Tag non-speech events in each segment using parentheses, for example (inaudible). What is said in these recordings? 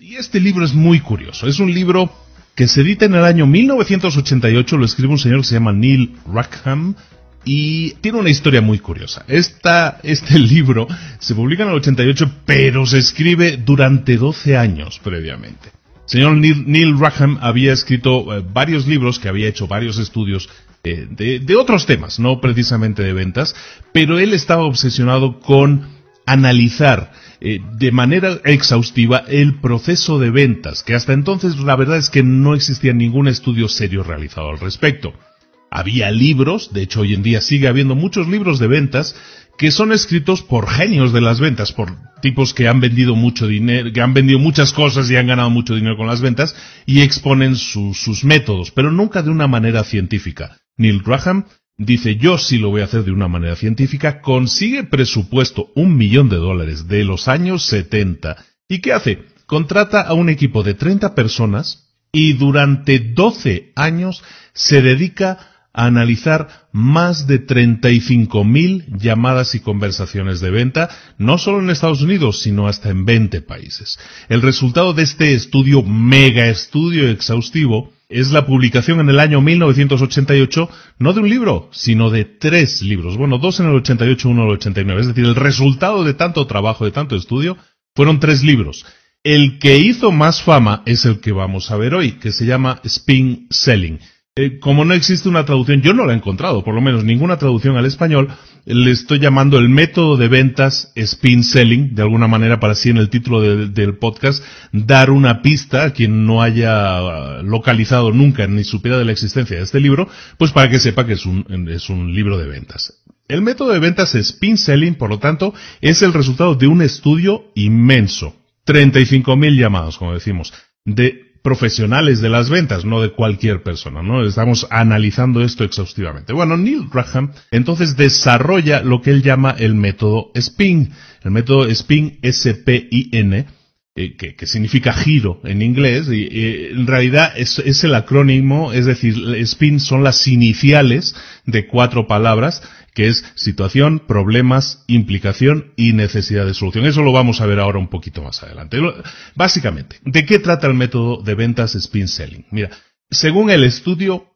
Y este libro es muy curioso. Es un libro que se edita en el año 1988, lo escribe un señor que se llama Neil Rackham y tiene una historia muy curiosa. este (laughs) libro se publica en el 88, pero se escribe durante 12 años previamente. El señor Neil, Rackham había escrito eh, varios libros, que había hecho varios estudios eh, de otros temas, no precisamente de ventas, pero él estaba obsesionado con analizar eh, de manera exhaustiva el proceso de ventas, que hasta entonces la verdad es que no existía ningún estudio serio realizado al respecto. Había libros, de hecho hoy en día sigue habiendo muchos libros de ventas que son escritos por genios de las ventas, por tipos que han vendido mucho dinero, que han vendido muchas cosas y han ganado mucho dinero con las ventas y exponen sus métodos, pero nunca de una manera científica. Neil Graham Dice, yo sí lo voy a hacer de una manera científica, consigue presupuesto un millón de dólares de los años 70. ¿Y qué hace? Contrata a un equipo de 30 personas y durante 12 años se dedica a analizar más de mil llamadas y conversaciones de venta, no solo en Estados Unidos, sino hasta en 20 países. El resultado de este estudio, mega estudio exhaustivo, es la publicación en el año 1988, no de un libro, sino de tres libros. Bueno, dos en el 88, uno en el 89. Es decir, el resultado de tanto trabajo, de tanto estudio, fueron tres libros. El que hizo más fama es el que vamos a ver hoy, que se llama Spin Selling. Eh, como no existe una traducción, yo no la he encontrado, por lo menos ninguna traducción al español, le estoy llamando el método de ventas spin selling, de alguna manera para así en el título del podcast, dar una pista a quien no haya ah, localizado nunca ni supiera de la existencia de este libro, pues para que sepa que es un, es un libro de ventas. El método de ventas spin selling, por lo tanto, es el resultado de un estudio inmenso. 35.000 llamados, como decimos, de profesionales de las ventas, no de cualquier persona, ¿no? Estamos analizando esto exhaustivamente. Bueno, Neil Graham entonces desarrolla lo que él llama el método SPIN. El método SPIN, S-P-I-N, eh, que, significa giro en inglés, y en realidad es el acrónimo, es decir, SPIN son las iniciales de cuatro palabras que es situación, problemas, implicación y necesidad de solución. Eso lo vamos a ver ahora un poquito más adelante. Básicamente, ¿de qué trata el método de ventas spin selling? Mira, según el estudio,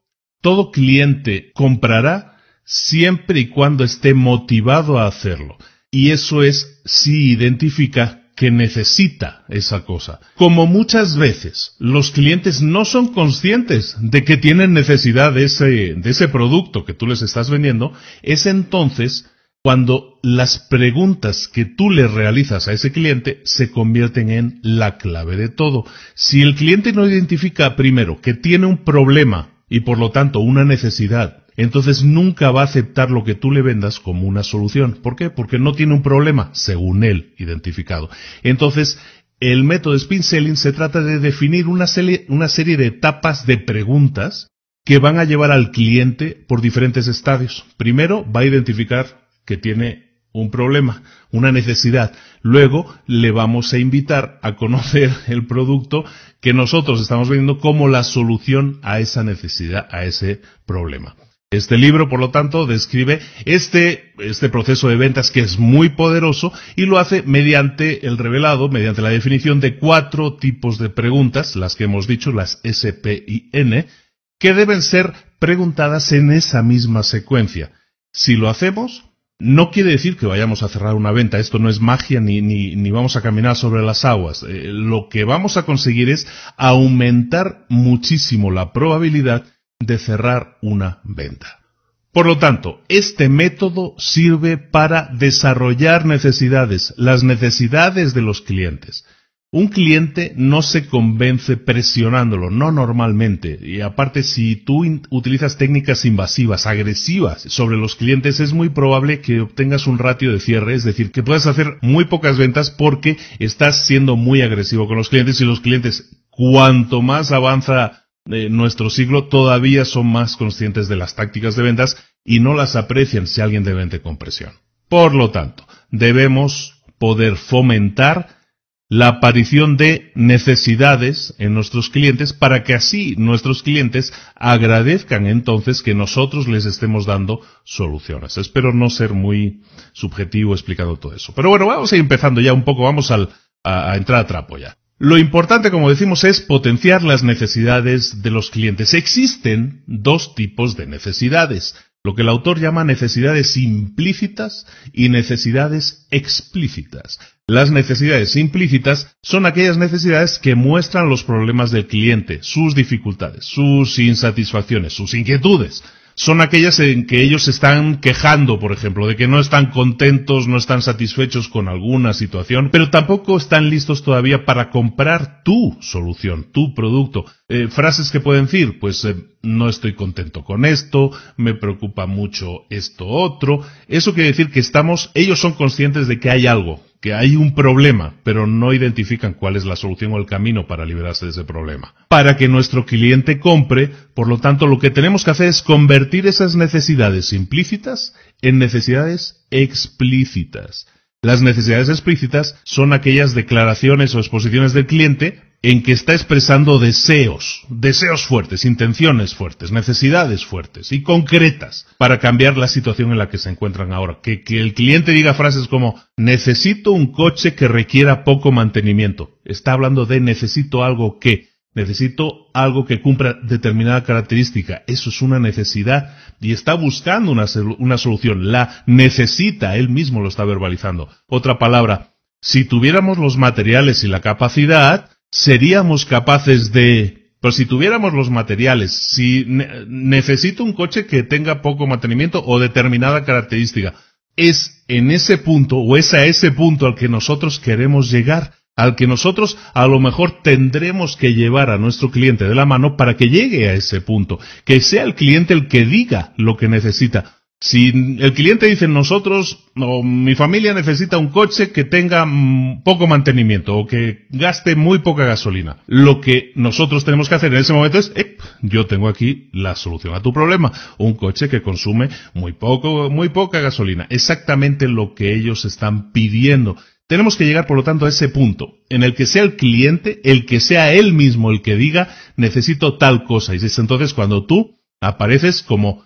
todo cliente comprará siempre y cuando esté motivado a hacerlo. Y eso es si identifica que necesita esa cosa. Como muchas veces los clientes no son conscientes de que tienen necesidad de ese, producto que tú les estás vendiendo, es entonces cuando las preguntas que tú le realizas a ese cliente se convierten en la clave de todo. Si el cliente no identifica primero que tiene un problema y por lo tanto una necesidad entonces nunca va a aceptar lo que tú le vendas como una solución. ¿Por qué? Porque no tiene un problema, según él, identificado. Entonces, el método de spin selling se trata de definir una, serie de etapas de preguntas que van a llevar al cliente por diferentes estadios. Primero, va a identificar que tiene un problema, una necesidad. Luego le vamos a invitar a conocer (laughs) el producto que nosotros estamos vendiendo como la solución a esa necesidad, a ese problema. Este libro, por lo tanto, describe este, este, proceso de ventas que es muy poderoso y lo hace mediante el revelado, mediante la definición de cuatro tipos de preguntas, las que hemos dicho, las S, y N, que deben ser preguntadas en esa misma secuencia. Si lo hacemos, no quiere decir que vayamos a cerrar una venta, esto no es magia ni, ni, vamos a caminar sobre las aguas. Eh, lo que vamos a conseguir es aumentar muchísimo la probabilidad de cerrar una venta. Por lo tanto, este método sirve para desarrollar necesidades, las necesidades de los clientes. Un cliente no se convence presionándolo, no normalmente. Y aparte, si tú utilizas técnicas invasivas, agresivas sobre los clientes, es muy probable que obtengas un ratio de cierre, es decir, que puedas hacer muy pocas ventas porque estás siendo muy agresivo con los clientes y los clientes, cuanto más avanza de nuestro siglo todavía son más conscientes de las tácticas de ventas y no las aprecian si alguien de vende con presión. Por lo tanto, debemos poder fomentar la aparición de necesidades en nuestros clientes para que así nuestros clientes agradezcan entonces que nosotros les estemos dando soluciones. Espero no ser muy subjetivo explicando todo eso. Pero bueno, vamos a ir empezando ya un poco, vamos a entrar a trapo ya. Lo importante, como decimos, es potenciar las necesidades de los clientes. Existen dos tipos de necesidades, lo que el autor llama necesidades implícitas y necesidades explícitas. Las necesidades implícitas son aquellas necesidades que muestran los problemas del cliente, sus dificultades, sus insatisfacciones, sus inquietudes son aquellas en que ellos están quejando, por ejemplo, de que no están contentos, no están satisfechos con alguna situación, pero tampoco están listos todavía para comprar tu solución, tu producto. Eh, frases que pueden decir, pues eh, no estoy contento con esto, me preocupa mucho esto otro. Eso quiere decir que estamos, ellos son conscientes de que hay algo que hay un problema, pero no identifican cuál es la solución o el camino para liberarse de ese problema. Para que nuestro cliente compre, por lo tanto, lo que tenemos que hacer es convertir esas necesidades implícitas en necesidades explícitas. Las necesidades explícitas son aquellas declaraciones o exposiciones del cliente en que está expresando deseos, deseos fuertes, intenciones fuertes, necesidades fuertes y concretas para cambiar la situación en la que se encuentran ahora. Que, el cliente diga frases como necesito un coche que requiera poco mantenimiento. Está hablando de necesito algo que, necesito algo que cumpla determinada característica. Eso es una necesidad y está buscando una, una solución. La necesita, él mismo lo está verbalizando. Otra palabra, si tuviéramos los materiales y la capacidad, seríamos capaces de... Pero pues si tuviéramos los materiales, si necesito un coche que tenga poco mantenimiento o determinada característica, es en ese punto o es a ese punto al que nosotros queremos llegar, al que nosotros a lo mejor tendremos que llevar a nuestro cliente de la mano para que llegue a ese punto, que sea el cliente el que diga lo que necesita, si el cliente dice nosotros o mi familia necesita un coche que tenga mm, poco mantenimiento o que gaste muy poca gasolina, lo que nosotros tenemos que hacer en ese momento es, eh, yo tengo aquí la solución a tu problema, un coche que consume muy poco, muy poca gasolina, exactamente lo que ellos están pidiendo. Tenemos que llegar, por lo tanto, a ese punto en el que sea el cliente, el que sea él mismo el que diga necesito tal cosa y es entonces cuando tú apareces como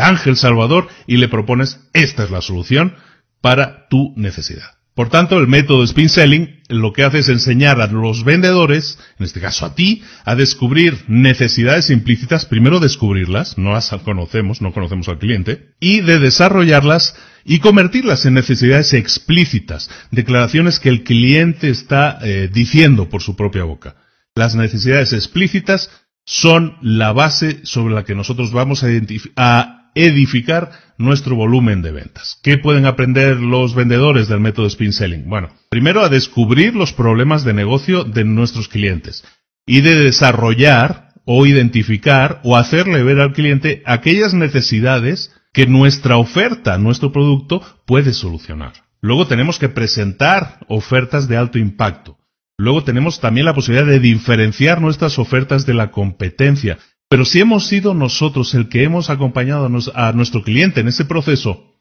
ángel salvador y le propones esta es la solución para tu necesidad. Por tanto, el método spin selling lo que hace es enseñar a los vendedores, en este caso a ti, a descubrir necesidades implícitas, primero descubrirlas, no las conocemos, no conocemos al cliente, y de desarrollarlas y convertirlas en necesidades explícitas, declaraciones que el cliente está eh, diciendo por su propia boca. Las necesidades explícitas son la base sobre la que nosotros vamos a, edificar nuestro volumen de ventas. ¿Qué pueden aprender los vendedores del método spin selling? Bueno, primero a descubrir los problemas de negocio de nuestros clientes y de desarrollar o identificar o hacerle ver al cliente aquellas necesidades que nuestra oferta, nuestro producto puede solucionar. Luego tenemos que presentar ofertas de alto impacto Luego tenemos también la posibilidad de diferenciar nuestras ofertas de la competencia. Pero si hemos sido nosotros el que hemos acompañado a nuestro cliente en ese proceso,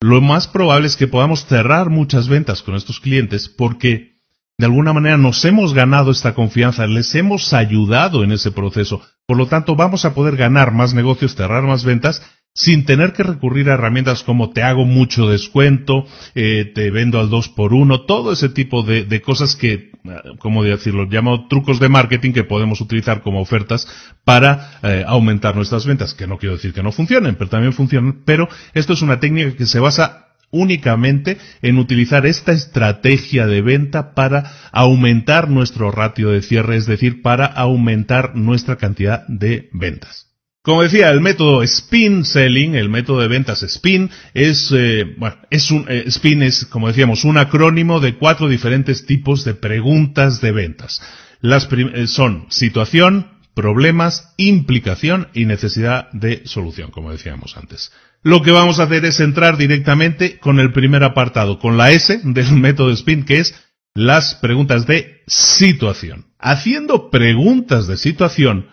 lo más probable es que podamos cerrar muchas ventas con estos clientes porque de alguna manera nos hemos ganado esta confianza, les hemos ayudado en ese proceso. Por lo tanto, vamos a poder ganar más negocios, cerrar más ventas sin tener que recurrir a herramientas como te hago mucho descuento, eh, te vendo al 2 por 1 todo ese tipo de, cosas que, eh, como decirlo, llamo trucos de marketing que podemos utilizar como ofertas para eh, aumentar nuestras ventas, que no quiero decir que no funcionen, pero también funcionan, pero esto es una técnica que se basa únicamente en utilizar esta estrategia de venta para aumentar nuestro ratio de cierre, es decir, para aumentar nuestra cantidad de ventas. Como decía, el método spin selling, el método de ventas spin, es, eh, bueno, es un, eh, spin es, como decíamos, un acrónimo de cuatro diferentes tipos de preguntas de ventas. Las eh, son situación, problemas, implicación y necesidad de solución, como decíamos antes. Lo que vamos a hacer es entrar directamente con el primer apartado, con la S del método spin, que es las preguntas de situación. Haciendo preguntas de situación,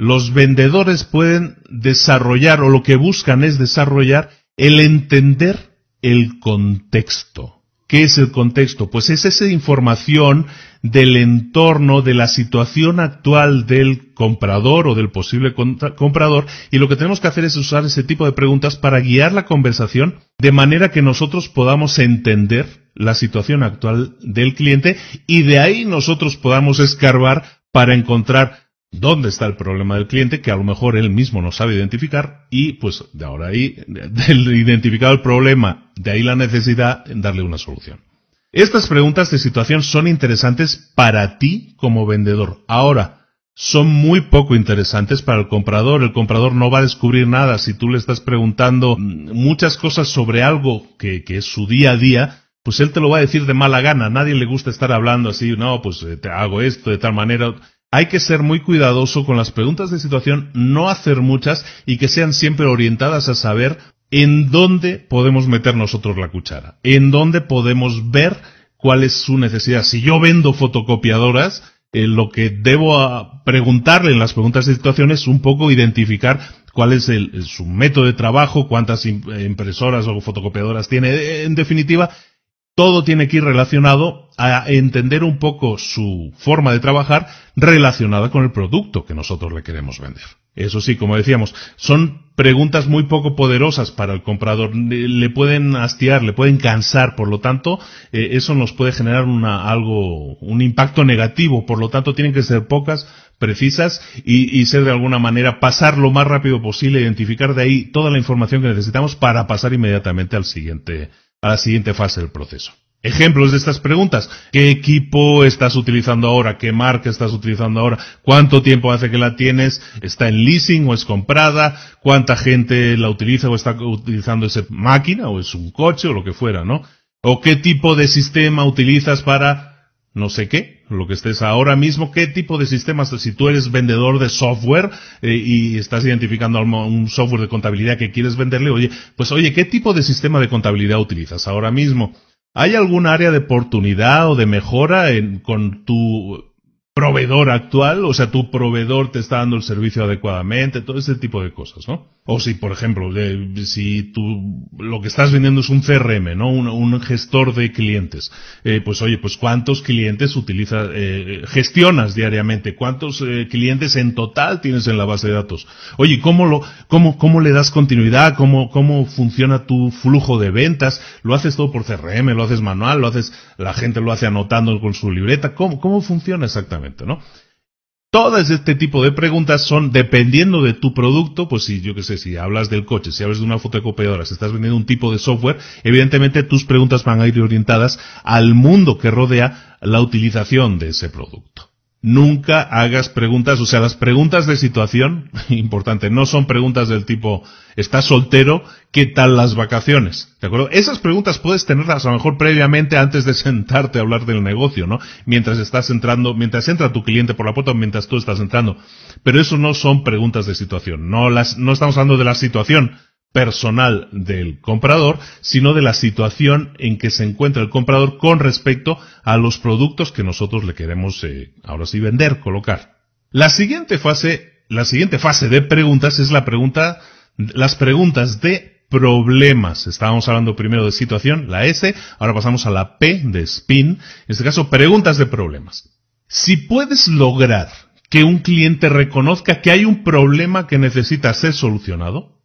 los vendedores pueden desarrollar, o lo que buscan es desarrollar, el entender el contexto. ¿Qué es el contexto? Pues es esa información del entorno, de la situación actual del comprador o del posible comprador, y lo que tenemos que hacer es usar ese tipo de preguntas para guiar la conversación de manera que nosotros podamos entender la situación actual del cliente y de ahí nosotros podamos escarbar para encontrar dónde está el problema del cliente que a lo mejor él mismo no sabe identificar y pues de ahora ahí, del identificar el problema, de ahí la necesidad de darle una solución. Estas preguntas de situación son interesantes para ti como vendedor. Ahora, son muy poco interesantes para el comprador. El comprador no va a descubrir nada si tú le estás preguntando mm, muchas cosas sobre algo que, es su día a día, pues él te lo va a decir de mala gana. nadie le gusta estar hablando así, no, pues eh, te hago esto de tal manera. Hay que ser muy cuidadoso con las preguntas de situación, no hacer muchas y que sean siempre orientadas a saber en dónde podemos meter nosotros la cuchara, en dónde podemos ver cuál es su necesidad. Si yo vendo fotocopiadoras, eh, lo que debo ah, preguntarle en las preguntas de situación es un poco identificar cuál es su método de trabajo, cuántas impresoras o fotocopiadoras tiene, en definitiva, todo tiene que ir relacionado a entender un poco su forma de trabajar relacionada con el producto que nosotros le queremos vender. Eso sí, como decíamos, son preguntas muy poco poderosas para el comprador. Le pueden hastiar, le pueden cansar, por lo tanto, eh, eso nos puede generar una, algo, un impacto negativo. Por lo tanto, tienen que ser pocas, precisas y, y ser de alguna manera pasar lo más rápido posible, identificar de ahí toda la información que necesitamos para pasar inmediatamente al siguiente a la siguiente fase del proceso. Ejemplos de estas preguntas. ¿Qué equipo estás utilizando ahora? ¿Qué marca estás utilizando ahora? ¿Cuánto tiempo hace que la tienes? ¿Está en leasing o es comprada? ¿Cuánta gente la utiliza o está utilizando esa máquina o es un coche o lo que fuera, no? ¿O qué tipo de sistema utilizas para no sé qué, lo que estés ahora mismo, qué tipo de sistemas, si tú eres vendedor de software eh, y estás identificando un software de contabilidad que quieres venderle, oye, pues oye, ¿qué tipo de sistema de contabilidad utilizas ahora mismo? ¿Hay algún área de oportunidad o de mejora en, con tu proveedor actual, o sea, tu proveedor te está dando el servicio adecuadamente, todo ese tipo de cosas, ¿no? O si, por ejemplo, si tú lo que estás vendiendo es un CRM, ¿no? Un, gestor de clientes. Eh, pues oye, pues cuántos clientes utilizas, eh, gestionas diariamente, cuántos eh, clientes en total tienes en la base de datos. Oye, ¿cómo lo, cómo, cómo le das continuidad? ¿Cómo, cómo funciona tu flujo de ventas? ¿Lo haces todo por CRM? ¿Lo haces manual? ¿Lo haces, la gente lo hace anotando con su libreta? ¿Cómo, cómo funciona exactamente? Todas este tipo de preguntas son dependiendo de tu producto, pues si yo que sé, si hablas del coche, si hablas de una fotocopiadora, si estás vendiendo un tipo de software, evidentemente tus preguntas van a ir orientadas al mundo que rodea la utilización de ese producto nunca hagas preguntas, o sea, las preguntas de situación, (laughs) importante, no son preguntas del tipo, ¿estás soltero? ¿Qué tal las vacaciones? ¿De acuerdo? Esas preguntas puedes tenerlas a lo mejor previamente antes de (laughs) sentarte a hablar del negocio, ¿no? Mientras estás entrando, mientras entra tu cliente por la puerta, mientras tú estás entrando. Pero eso no son preguntas de situación. No las, no estamos hablando de la situación, personal del comprador, sino de la situación en que se encuentra el comprador con respecto a los productos que nosotros le queremos eh, ahora sí vender, colocar. La siguiente fase, la siguiente fase de preguntas es la pregunta, las preguntas de problemas. Estábamos hablando primero de situación, la S, ahora pasamos a la P de spin, en este caso preguntas de problemas. Si puedes lograr que un cliente reconozca que hay un problema que necesita ser solucionado,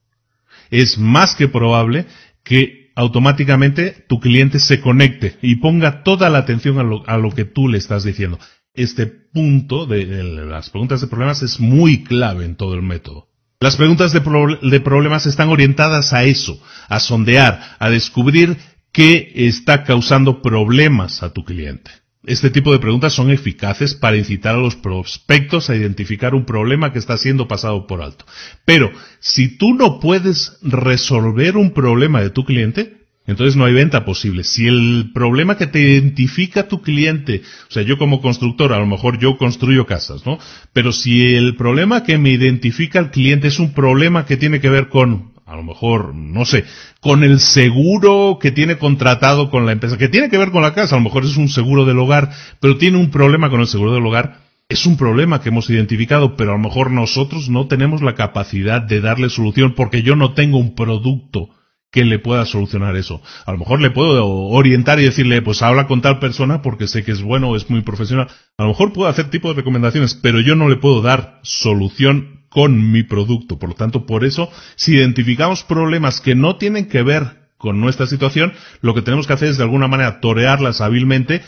es más que probable que automáticamente tu cliente se conecte y ponga toda la atención a lo, a lo que tú le estás diciendo. Este punto de, las preguntas de problemas es muy clave en todo el método. Las preguntas de problemas están orientadas a eso, a sondear, a descubrir qué está causando problemas a tu cliente. Este tipo de preguntas son eficaces para incitar a los prospectos a identificar un problema que está siendo pasado por alto. Pero si tú no puedes resolver un problema de tu cliente, entonces no hay venta posible. Si el problema que te identifica tu cliente, o sea, yo como constructor, a lo mejor yo construyo casas, ¿no? Pero si el problema que me identifica el cliente es un problema que tiene que ver con a lo mejor, no sé, con el seguro que tiene contratado con la empresa, que tiene que ver con la casa, a lo mejor es un seguro del hogar, pero tiene un problema con el seguro del hogar, es un problema que hemos identificado, pero a lo mejor nosotros no tenemos la capacidad de darle solución porque yo no tengo un producto que le pueda solucionar eso. A lo mejor le puedo orientar y decirle, pues habla con tal persona porque sé que es bueno, es muy profesional. A lo mejor puedo hacer tipo de recomendaciones, pero yo no le puedo dar solución con mi producto. Por lo tanto, por eso, si identificamos problemas que no tienen que ver con nuestra situación, lo que tenemos que hacer es de alguna manera torearlas hábilmente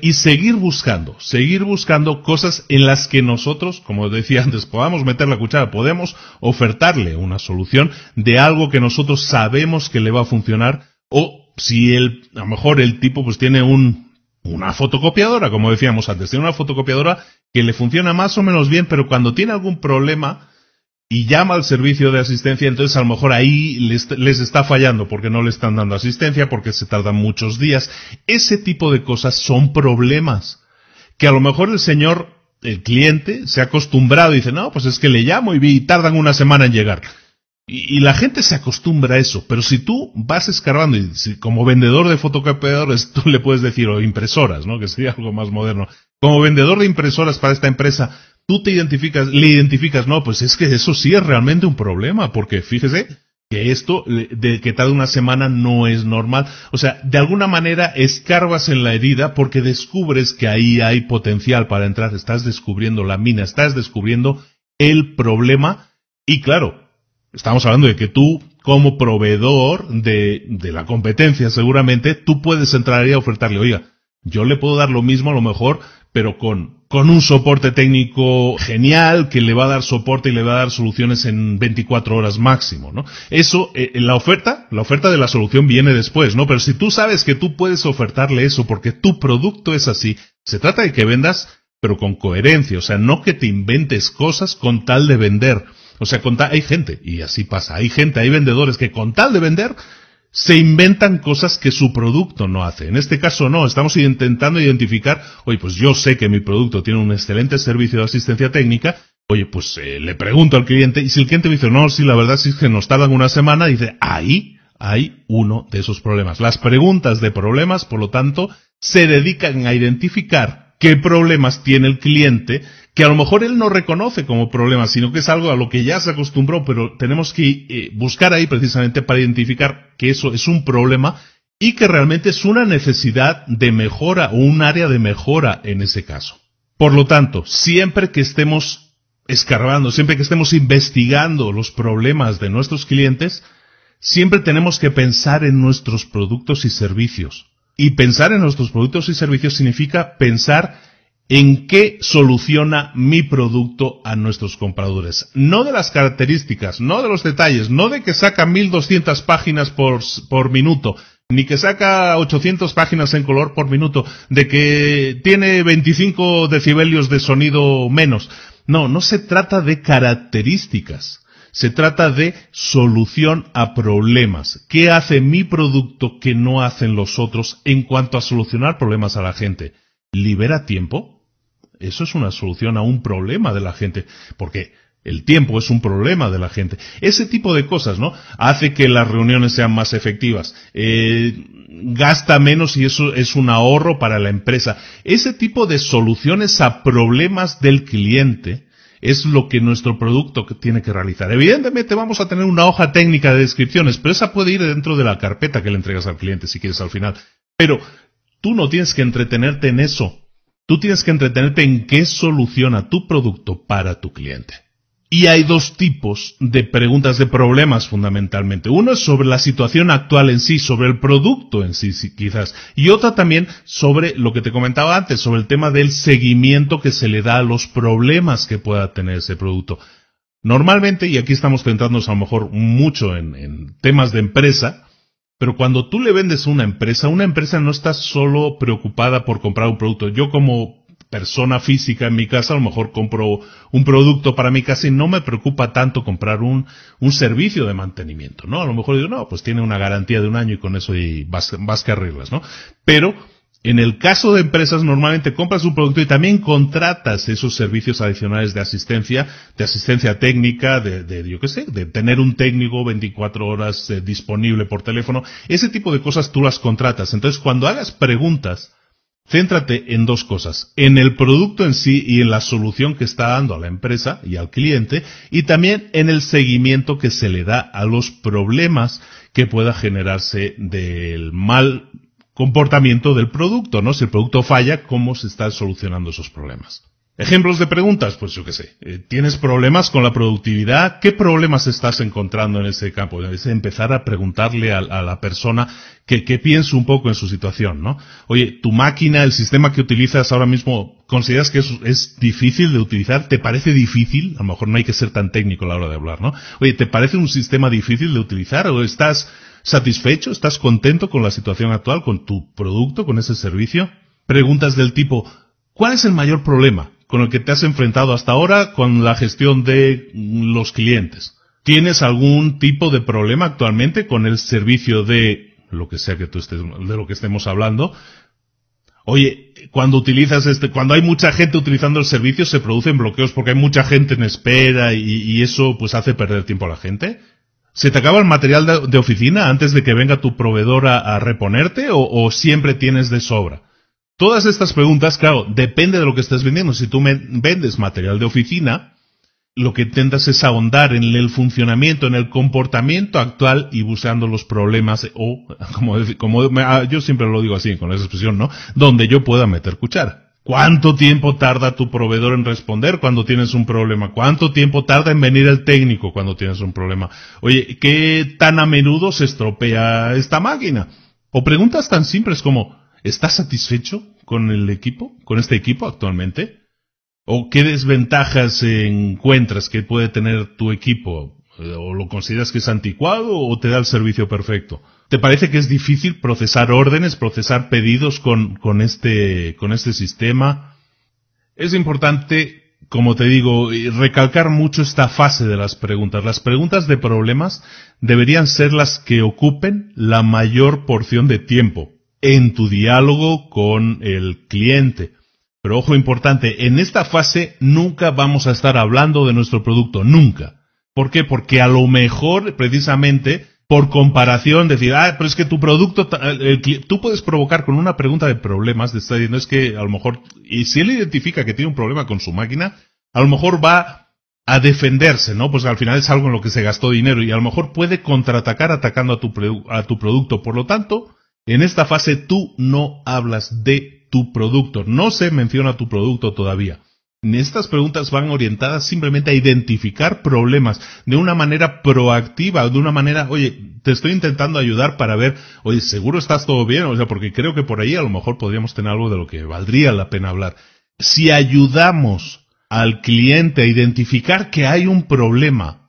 y seguir buscando, seguir buscando cosas en las que nosotros, como decía antes, podamos meter la cuchara, podemos ofertarle una solución de algo que nosotros sabemos que le va a funcionar o si el, a lo mejor el tipo pues tiene un, una fotocopiadora, como decíamos antes, tiene una fotocopiadora que le funciona más o menos bien, pero cuando tiene algún problema, y llama al servicio de asistencia, entonces a lo mejor ahí les, está fallando porque no le están dando asistencia, porque se tardan muchos días. Ese tipo de cosas son problemas que a lo mejor el señor, el cliente, se ha acostumbrado y dice, no, pues es que le llamo y, vi, y tardan una semana en llegar. Y, la gente se acostumbra a eso, pero si tú vas escarbando y como vendedor de fotocopiadores (laughs) tú le puedes decir, o impresoras, ¿no? Que sería algo más moderno. Como vendedor de impresoras para esta empresa, tú te identificas, le identificas, no, pues es que eso sí es realmente un problema, porque fíjese que esto de que tarde una semana no es normal. O sea, de alguna manera escarbas en la herida porque descubres que ahí hay potencial para entrar, estás descubriendo la mina, estás descubriendo el problema y claro, estamos hablando de que tú como proveedor de, de la competencia seguramente, tú puedes entrar y a ofertarle, oiga, yo le puedo dar lo mismo a lo mejor, pero con, con un soporte técnico genial que le va a dar soporte y le va a dar soluciones en 24 horas máximo, ¿no? Eso, eh, eh, la oferta, la oferta de la solución viene después, ¿no? Pero si tú sabes que tú puedes ofertarle eso porque tu producto es así, se trata de que vendas, pero con coherencia, o sea, no que te inventes cosas con tal de vender. O sea, hay gente, y así pasa, hay gente, hay vendedores que con tal de vender, se inventan cosas que su producto no hace. En este caso no, estamos intentando identificar, oye, pues yo sé que mi producto tiene un excelente servicio de asistencia técnica, oye, pues eh, le pregunto al cliente, y si el cliente me dice, no, sí, la verdad es que nos tardan una semana, dice, ahí hay uno de esos problemas. Las preguntas de problemas, por lo tanto, se dedican a identificar qué problemas tiene el cliente que a lo mejor él no reconoce como problema, sino que es algo a lo que ya se acostumbró, pero tenemos que eh, buscar ahí precisamente para identificar que eso es un problema y que realmente es una necesidad de mejora o un área de mejora en ese caso. Por lo tanto, siempre que estemos escarbando, siempre que estemos investigando los problemas de nuestros clientes, siempre tenemos que pensar en nuestros productos y servicios. Y pensar en nuestros productos y servicios significa pensar en qué soluciona mi producto a nuestros compradores. No de las características, no de los detalles, no de que saca 1200 páginas por, minuto, ni que saca 800 páginas en color por minuto, de que tiene 25 decibelios de sonido menos. No, no se trata de características. Se trata de solución a problemas. ¿Qué hace mi producto que no hacen los otros en cuanto a solucionar problemas a la gente? ¿Libera tiempo? Eso es una solución a un problema de la gente, porque el tiempo es un problema de la gente. Ese tipo de cosas, ¿no? Hace que las reuniones sean más efectivas. Eh, gasta menos y eso es un ahorro para la empresa. Ese tipo de soluciones a problemas del cliente es lo que nuestro producto tiene que realizar. Evidentemente vamos a tener una hoja técnica de descripciones, pero esa puede ir dentro de la carpeta que le entregas al cliente si quieres al final. Pero tú no tienes que entretenerte en eso Tú tienes que entretenerte en qué soluciona tu producto para tu cliente. Y hay dos tipos de preguntas de problemas fundamentalmente. Uno es sobre la situación actual en sí, sobre el producto en sí quizás. Y otra también sobre lo que te comentaba antes, sobre el tema del seguimiento que se le da a los problemas que pueda tener ese producto. Normalmente, y aquí estamos centrándonos a lo mejor mucho en, en temas de empresa, pero cuando tú le vendes a una empresa, una empresa no está solo preocupada por comprar un producto. Yo como persona física en mi casa a lo mejor compro un producto para mi casa y no me preocupa tanto comprar un, un servicio de mantenimiento, ¿no? A lo mejor digo, no, pues tiene una garantía de un año y con eso vas, vas que arreglas, ¿no? Pero en el caso de empresas, normalmente compras un producto y también contratas esos servicios adicionales de asistencia, de asistencia técnica, de, yo qué sé, de tener un técnico 24 horas eh, disponible por teléfono. Ese tipo de cosas tú las contratas. Entonces, cuando hagas preguntas, céntrate en dos cosas. En el producto en sí y en la solución que está dando a la empresa y al cliente, y también en el seguimiento que se le da a los problemas que pueda generarse del mal comportamiento del producto, ¿no? Si el producto falla, ¿cómo se están solucionando esos problemas? Ejemplos de preguntas, pues yo qué sé. Eh, ¿Tienes problemas con la productividad? ¿Qué problemas estás encontrando en ese campo? Es empezar a preguntarle a, la persona que, piensa un poco en su situación, ¿no? Oye, tu máquina, el sistema que utilizas ahora mismo, ¿consideras que es, es difícil de utilizar? ¿Te parece difícil? A lo mejor no hay que ser tan técnico a la hora de hablar, ¿no? Oye, ¿te parece un sistema difícil de utilizar o estás ¿Satisfecho? ¿Estás contento con la situación actual, con tu producto, con ese servicio? Preguntas del tipo, ¿cuál es el mayor problema con el que te has enfrentado hasta ahora con la gestión de los clientes? ¿Tienes algún tipo de problema actualmente con el servicio de lo que sea que tú estés, de lo que estemos hablando? Oye, cuando utilizas este, cuando hay mucha gente utilizando el servicio se producen bloqueos porque hay mucha gente en espera y, y eso pues hace perder tiempo a la gente. ¿Se te acaba el material de, oficina antes de que venga tu proveedor a, reponerte o, siempre tienes de sobra? Todas estas preguntas, claro, depende de lo que estés vendiendo. Si tú me vendes material de oficina, lo que intentas es ahondar en el funcionamiento, en el comportamiento actual y buscando los problemas o, (laughs) como, como yo siempre lo digo así, con esa expresión, ¿no? Donde yo pueda meter cuchara. ¿Cuánto tiempo tarda tu proveedor en responder cuando tienes un problema? ¿Cuánto tiempo tarda en venir el técnico cuando tienes un problema? Oye, ¿qué tan a menudo se estropea esta máquina? O preguntas tan simples como, ¿estás satisfecho con el equipo, con este equipo actualmente? ¿O qué desventajas encuentras que puede tener tu equipo? ¿O lo consideras que es anticuado o te da el servicio perfecto? ¿Te parece que es difícil procesar órdenes, procesar pedidos con, con, este, con este sistema? Es importante, como te digo, eh, recalcar mucho esta fase de las preguntas. Las preguntas de problemas deberían ser las que ocupen la mayor porción de tiempo en tu diálogo con el cliente. Pero ojo importante, en esta fase nunca vamos a estar hablando de nuestro producto, nunca. ¿Por qué? Porque a lo mejor precisamente por comparación, decir, ah, pero es que tu producto, tú puedes provocar con una pregunta de problemas, De estar diciendo, es que a lo mejor, y si él identifica que tiene un problema con su máquina, a lo mejor va a defenderse, ¿no? Pues al final es algo en lo que se gastó dinero y a lo mejor puede contraatacar atacando a tu, a tu producto. Por lo tanto, en esta fase tú no hablas de tu producto, no se menciona tu producto todavía. Estas preguntas van orientadas simplemente a identificar problemas de una manera proactiva, de una manera, oye, te estoy intentando ayudar para ver, oye, seguro estás todo bien, o sea, porque creo que por ahí a lo mejor podríamos tener algo de lo que valdría la pena hablar. Si ayudamos al cliente a identificar que hay un problema,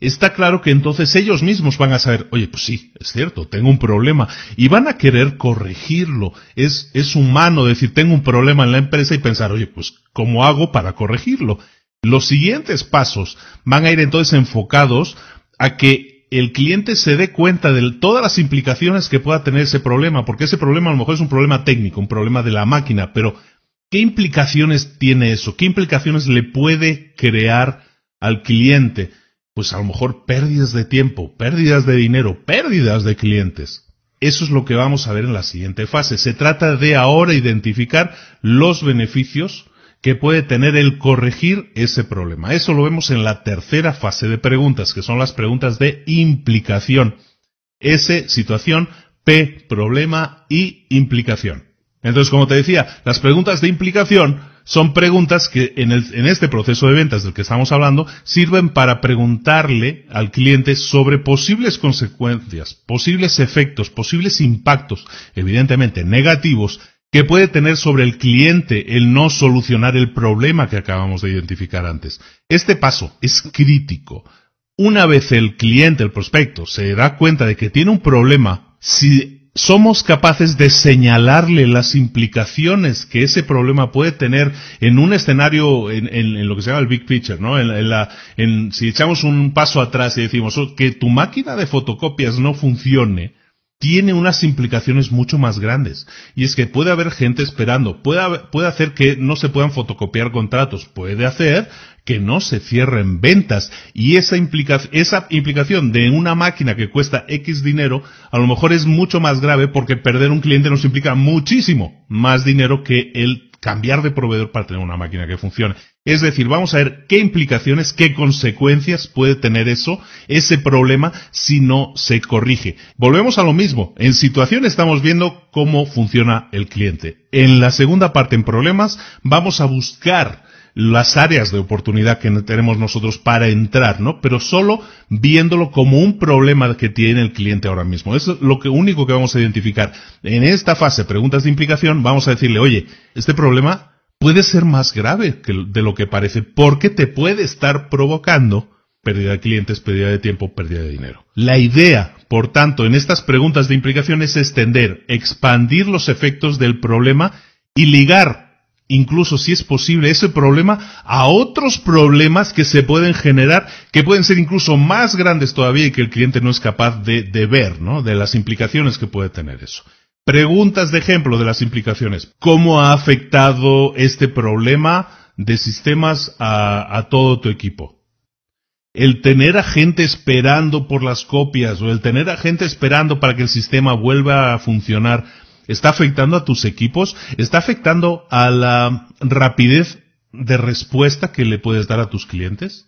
está claro que entonces ellos mismos van a saber, oye, pues sí, es cierto, tengo un problema, y van a querer corregirlo. Es, es humano decir, tengo un problema en la empresa y pensar, oye, pues, ¿cómo hago para corregirlo? Los siguientes pasos van a ir entonces enfocados a que el cliente se dé cuenta de todas las implicaciones que pueda tener ese problema, porque ese problema a lo mejor es un problema técnico, un problema de la máquina, pero ¿qué implicaciones tiene eso? ¿Qué implicaciones le puede crear al cliente? pues a lo mejor pérdidas de tiempo, pérdidas de dinero, pérdidas de clientes. Eso es lo que vamos a ver en la siguiente fase. Se trata de ahora identificar los beneficios que puede tener el corregir ese problema. Eso lo vemos en la tercera fase de preguntas, que son las preguntas de implicación. S, situación, P, problema y implicación. Entonces, como te decía, las preguntas de implicación son preguntas que en, este proceso de ventas del que estamos hablando sirven para preguntarle al cliente sobre posibles consecuencias, posibles efectos, posibles impactos, evidentemente negativos, que puede tener sobre el cliente el no solucionar el problema que acabamos de identificar antes. Este paso es crítico. Una vez el cliente, el prospecto, se da cuenta de que tiene un problema, si somos capaces de señalarle las implicaciones que ese problema puede tener en un escenario, en, lo que se llama el big picture, ¿no? si echamos un paso atrás y decimos oh, que tu máquina de fotocopias no funcione, tiene unas implicaciones mucho más grandes. Y es que puede haber gente esperando, puede, hacer que no se puedan fotocopiar contratos, puede hacer que no se cierren ventas. Y esa, esa implicación de una máquina que cuesta X dinero, a lo mejor es mucho más grave porque perder un cliente nos implica muchísimo más dinero que el cambiar de proveedor para tener una máquina que funcione. Es decir, vamos a ver qué implicaciones, qué consecuencias puede tener eso, ese problema, si no se corrige. Volvemos a lo mismo. En situación estamos viendo cómo funciona el cliente. En la segunda parte, en problemas, vamos a buscar las áreas de oportunidad que tenemos nosotros para entrar, ¿no? Pero solo viéndolo como un problema que tiene el cliente ahora mismo. Eso es lo único que vamos a identificar. En esta fase, preguntas de implicación, vamos a decirle, oye, este problema puede ser más grave de lo que parece porque te puede estar provocando pérdida de clientes, pérdida de tiempo, pérdida de dinero. La idea, por tanto, en estas preguntas de implicación es extender, expandir los efectos del problema y ligar incluso si es posible, ese problema a otros problemas que se pueden generar, que pueden ser incluso más grandes todavía y que el cliente no es capaz de, ver, ¿no? De las implicaciones que puede tener eso. Preguntas de ejemplo de las implicaciones. ¿Cómo ha afectado este problema de sistemas a todo tu equipo? el tener a gente esperando por las copias o el tener a gente esperando para que el sistema vuelva a funcionar está afectando a tus equipos, está afectando a la rapidez de respuesta que le puedes dar a tus clientes.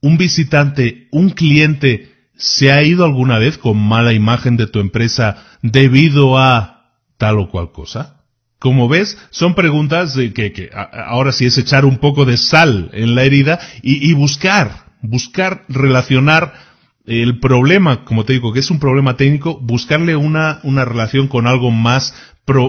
Un visitante, un cliente, se ha ido alguna vez con mala imagen de tu empresa debido a tal o cual cosa. Como ves, son preguntas que, ahora sí es echar un poco de sal en la herida y, y buscar, buscar relacionar el problema, como te digo, que es un problema técnico, buscarle una, relación con algo más,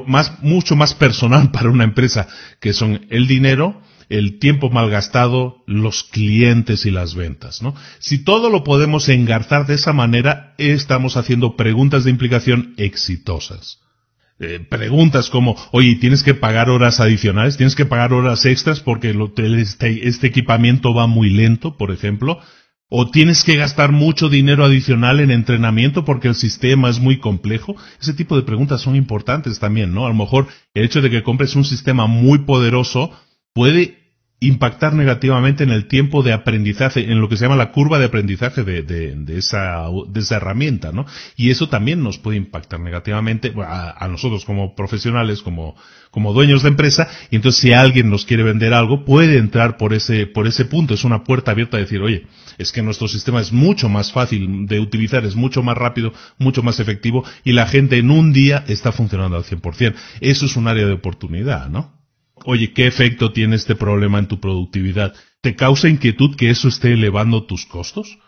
más, mucho más personal (laughs) para una empresa, que son el dinero, el tiempo malgastado, los clientes y las ventas, ¿no? Si todo lo podemos engarzar de esa manera, estamos haciendo preguntas de implicación exitosas. Eh, preguntas como, oye, tienes que pagar horas adicionales, tienes que pagar horas extras porque este, este equipamiento va muy lento, por ejemplo o tienes que gastar mucho dinero adicional en entrenamiento porque el sistema es muy complejo. Ese tipo de preguntas son importantes también, ¿no? A lo mejor el hecho de que compres un sistema muy poderoso puede impactar negativamente en el tiempo de aprendizaje, en lo que se llama la curva de aprendizaje de, esa, herramienta, ¿no? Y eso también nos puede impactar negativamente a, nosotros como profesionales, como, dueños de empresa, y entonces si alguien nos quiere vender algo, puede entrar por ese, por ese punto, es una puerta abierta a decir, oye, es que nuestro sistema es mucho más fácil de utilizar, es mucho más rápido, mucho más efectivo, y la gente en un día está funcionando al 100%. Eso es un área de oportunidad, ¿no? oye, ¿qué efecto tiene este problema en tu productividad? ¿Te causa inquietud que eso esté elevando tus costos?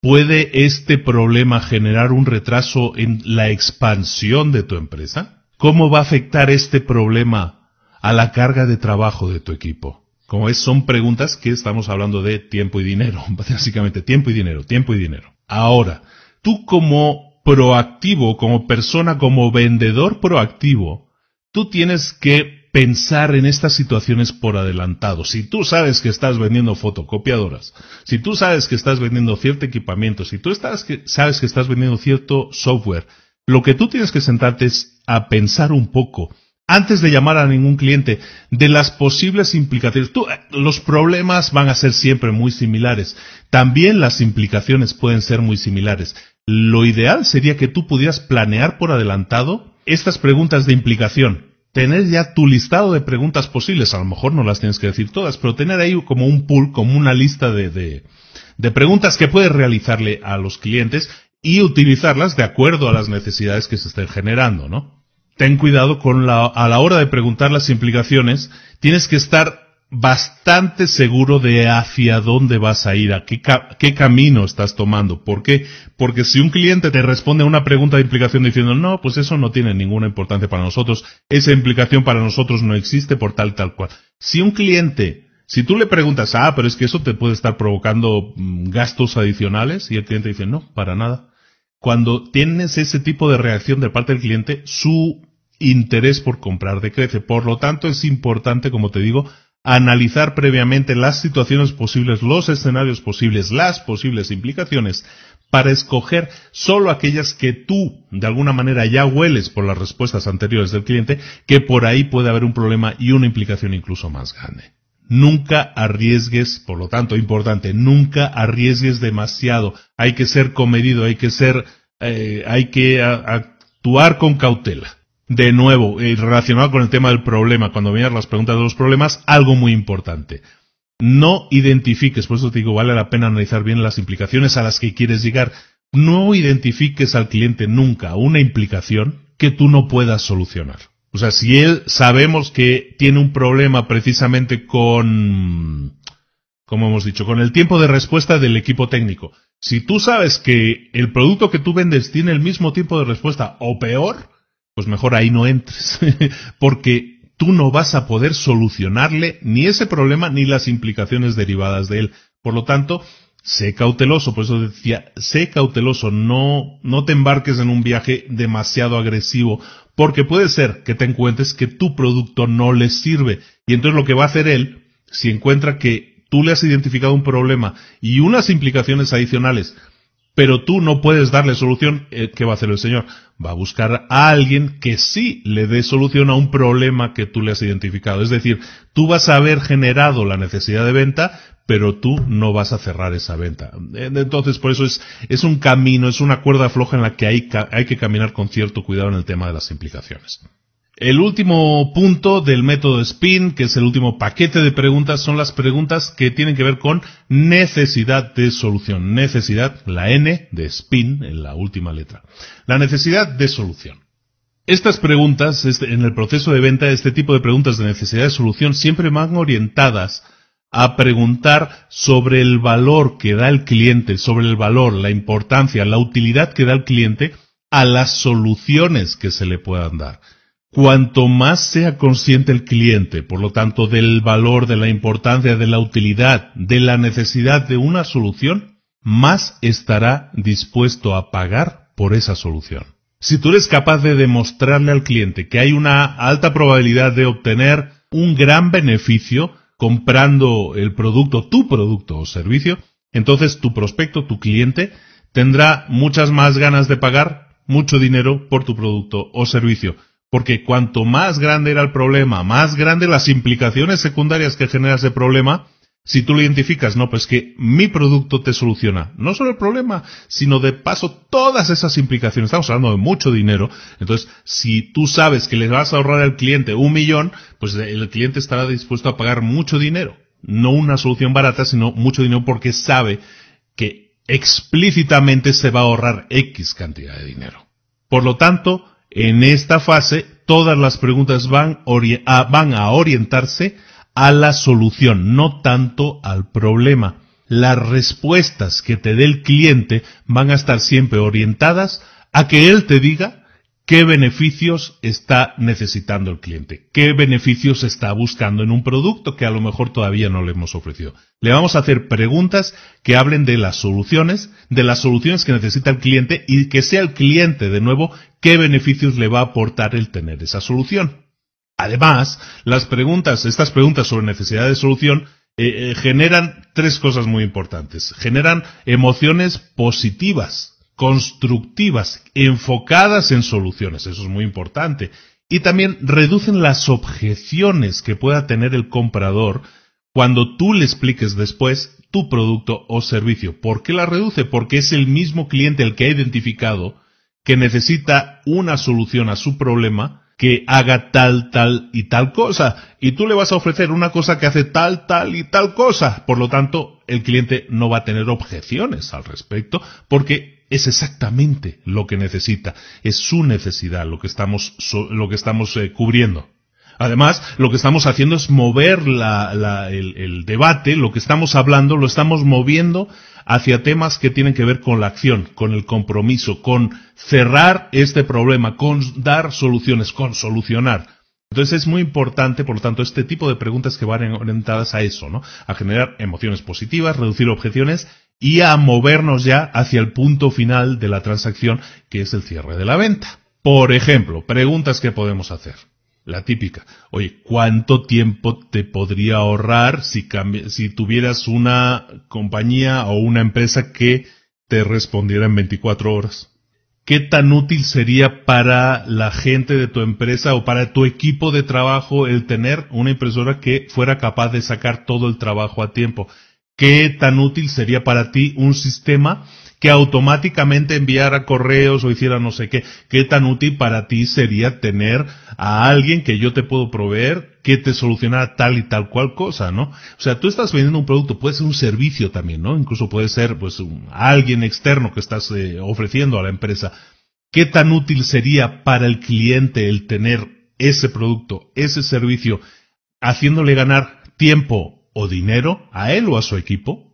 ¿Puede este problema generar un retraso en la expansión de tu empresa? ¿Cómo va a afectar este problema a la carga de trabajo de tu equipo? Como es, son preguntas que estamos hablando de tiempo y dinero, (laughs) básicamente tiempo y dinero, tiempo y dinero. Ahora, tú como proactivo, como persona, como vendedor proactivo, tú tienes que pensar en estas situaciones por adelantado. Si tú sabes que estás vendiendo fotocopiadoras, si tú sabes que estás vendiendo cierto equipamiento, si tú sabes que estás vendiendo cierto software, lo que tú tienes que sentarte es a pensar un poco antes de llamar a ningún cliente de las posibles implicaciones. Eh, los problemas van a ser siempre muy similares. También las implicaciones pueden ser muy similares. Lo ideal sería que tú pudieras planear por adelantado estas preguntas de implicación tener ya tu listado de preguntas posibles, a lo mejor no las tienes que decir todas, pero tener ahí como un pool, como una lista de, de, de preguntas que puedes realizarle a los clientes y utilizarlas de acuerdo a las necesidades que se estén generando, ¿no? Ten cuidado con la, a la hora de preguntar las implicaciones, tienes que estar bastante seguro de hacia dónde vas a ir, a qué, camino estás tomando. ¿Por qué? Porque si un cliente te responde a una pregunta de implicación diciendo, no, pues eso no tiene ninguna importancia para nosotros, esa implicación para nosotros no existe por tal, tal cual. Si un cliente, si tú le preguntas, ah, pero es que eso te puede estar provocando mm, gastos adicionales, y el cliente dice, no, para nada. Cuando tienes ese tipo de reacción de parte del cliente, su interés por comprar decrece. Por lo tanto, es importante, como te digo, analizar previamente las situaciones posibles, los escenarios posibles, las posibles implicaciones, para escoger solo aquellas que tú, de alguna manera, ya hueles por las respuestas anteriores del cliente, que por ahí puede haber un problema y una implicación incluso más grande. Nunca arriesgues, por lo tanto, importante, nunca arriesgues demasiado. Hay que ser comedido, hay que ser, eh, hay que actuar con cautela de nuevo, eh, relacionado con el tema del problema, cuando vienen las preguntas de los problemas, algo muy importante. No identifiques, por eso te digo, vale la pena analizar bien las implicaciones a las que quieres llegar. No identifiques al cliente nunca una implicación que tú no puedas solucionar. O sea, si él sabemos que tiene un problema precisamente con, como hemos dicho, con el tiempo de respuesta del equipo técnico. Si tú sabes que el producto que tú vendes tiene el mismo tiempo de respuesta o peor, pues mejor ahí no entres, (laughs) porque tú no vas a poder solucionarle ni ese problema ni las implicaciones derivadas de él. Por lo tanto, sé cauteloso, por eso decía, sé cauteloso, no, no te embarques en un viaje demasiado agresivo, porque puede ser que te encuentres que tu producto no le sirve. Y entonces lo que va a hacer él, si encuentra que tú le has identificado un problema y unas implicaciones adicionales pero tú no puedes darle solución, eh, ¿qué va a hacer el Señor? Va a buscar a alguien que sí le dé solución a un problema que tú le has identificado. Es decir, tú vas a haber generado la necesidad de venta, pero tú no vas a cerrar esa venta. Entonces, por eso es, un camino, es una cuerda floja en la que hay que caminar con cierto cuidado en el tema de las implicaciones. El último punto del método SPIN, que es el último paquete de preguntas, son las preguntas que tienen que ver con necesidad de solución. Necesidad, la N de SPIN en la última letra. La necesidad de solución. Estas preguntas, este, en el proceso de venta, este tipo de preguntas de necesidad de solución siempre van orientadas a preguntar sobre el valor que da el cliente, sobre el valor, la importancia, la utilidad que da el cliente a las soluciones que se le puedan dar. Cuanto más sea consciente el cliente, por lo tanto, del valor, de la importancia, de la utilidad, de la necesidad de una solución, más estará dispuesto a pagar por esa solución. Si tú eres capaz de demostrarle al cliente que hay una alta probabilidad de obtener un gran beneficio comprando el producto, tu producto o servicio, entonces tu prospecto, tu cliente, tendrá muchas más ganas de pagar mucho dinero por tu producto o servicio. Porque cuanto más grande era el problema, más grandes las implicaciones secundarias que genera ese problema, si tú lo identificas, no, pues que mi producto te soluciona no solo el problema, sino de paso todas esas implicaciones. Estamos hablando de mucho dinero. Entonces, si tú sabes que le vas a ahorrar al cliente un millón, pues el cliente estará dispuesto a pagar mucho dinero. No una solución barata, sino mucho dinero porque sabe que explícitamente se va a ahorrar X cantidad de dinero. Por lo tanto, en esta fase, todas las preguntas van, a, orientarse a la solución, no tanto al problema. Las respuestas que te dé el cliente van a estar siempre orientadas a que él te diga qué beneficios está necesitando el cliente, qué beneficios está buscando en un producto que a lo mejor todavía no le hemos ofrecido. Le vamos a hacer preguntas que hablen de las soluciones, de las soluciones que necesita el cliente y que sea el cliente de nuevo qué beneficios le va a aportar el tener esa solución. Además, las preguntas, estas preguntas sobre necesidad de solución eh, eh, generan tres cosas muy importantes. Generan emociones positivas constructivas, enfocadas en soluciones, eso es muy importante, y también reducen las objeciones que pueda tener el comprador cuando tú le expliques después tu producto o servicio. ¿Por qué la reduce? Porque es el mismo cliente el que ha identificado que necesita una solución a su problema que haga tal, tal y tal cosa. Y tú le vas a ofrecer una cosa que hace tal, tal y tal cosa. Por lo tanto, el cliente no va a tener objeciones al respecto porque es exactamente lo que necesita, es su necesidad lo que estamos, eh, cubriendo. Además, lo que estamos haciendo es mover el, el, debate, lo que estamos hablando, lo estamos moviendo hacia temas que tienen que ver con la acción, con el compromiso, con cerrar este problema, con dar soluciones, con solucionar. Entonces es muy importante, por lo tanto, este tipo de preguntas que van orientadas a eso, ¿no? A generar emociones positivas, reducir objeciones y a movernos ya hacia el punto final de la transacción, que es el cierre de la venta. Por ejemplo, preguntas que podemos hacer. La típica. Oye, ¿cuánto tiempo te podría ahorrar si, tuvieras una compañía o una empresa que te respondiera en 24 horas? ¿Qué tan útil sería para la gente de tu empresa o para tu equipo de trabajo el tener una impresora que fuera capaz de sacar todo el trabajo a tiempo? qué tan útil sería para ti un sistema que automáticamente enviara correos o hiciera no sé qué. ¿Qué tan útil para ti sería tener a alguien que yo te puedo proveer que te solucionara tal y tal cual cosa, ¿no? O sea, tú estás vendiendo un producto, puede ser un servicio también, ¿no? Incluso puede ser pues alguien externo que estás eh, ofreciendo a la empresa. ¿Qué tan útil sería para el cliente el tener ese producto, ese servicio, haciéndole ganar tiempo, o dinero a él o a su equipo?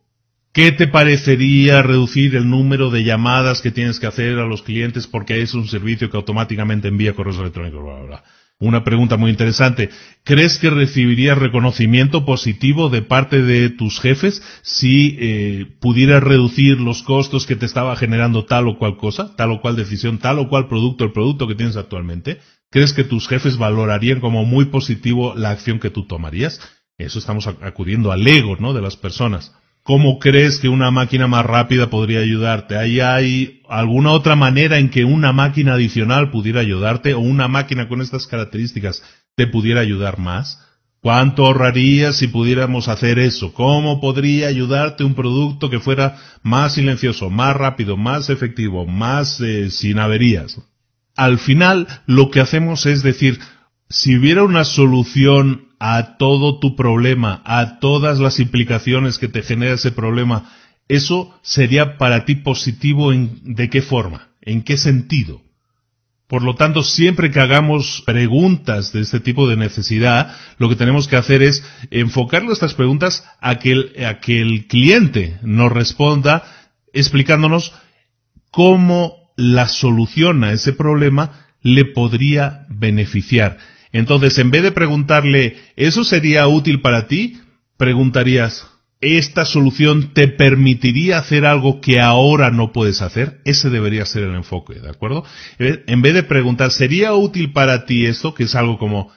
¿Qué te parecería reducir el número de llamadas que tienes que hacer a los clientes porque es un servicio que automáticamente envía correos electrónicos? Bla, Una pregunta muy interesante. ¿Crees que recibirías reconocimiento positivo de parte de tus jefes si eh, pudieras reducir los costos que te estaba generando tal o cual cosa, tal o cual decisión, tal o cual producto, el producto que tienes actualmente? ¿Crees que tus jefes valorarían como muy positivo la acción que tú tomarías? Eso estamos acudiendo al ego, ¿no? De las personas. ¿Cómo crees que una máquina más rápida podría ayudarte? ¿Hay, ¿Hay alguna otra manera en que una máquina adicional pudiera ayudarte o una máquina con estas características te pudiera ayudar más? ¿Cuánto ahorrarías si pudiéramos hacer eso? ¿Cómo podría ayudarte un producto que fuera más silencioso, más rápido, más efectivo, más eh, sin averías? Al final, lo que hacemos es decir, si hubiera una solución a todo tu problema, a todas las implicaciones que te genera ese problema, eso sería para ti positivo en, de qué forma, en qué sentido. Por lo tanto, siempre que hagamos preguntas de este tipo de necesidad, lo que tenemos que hacer es enfocar nuestras preguntas a a que el cliente nos responda explicándonos cómo la solución a ese problema le podría beneficiar entonces, en vez de preguntarle, ¿eso sería útil para ti? Preguntarías, ¿esta solución te permitiría hacer algo que ahora no puedes hacer? Ese debería ser el enfoque, ¿de acuerdo? En vez de preguntar, ¿sería útil para ti esto? Que es algo como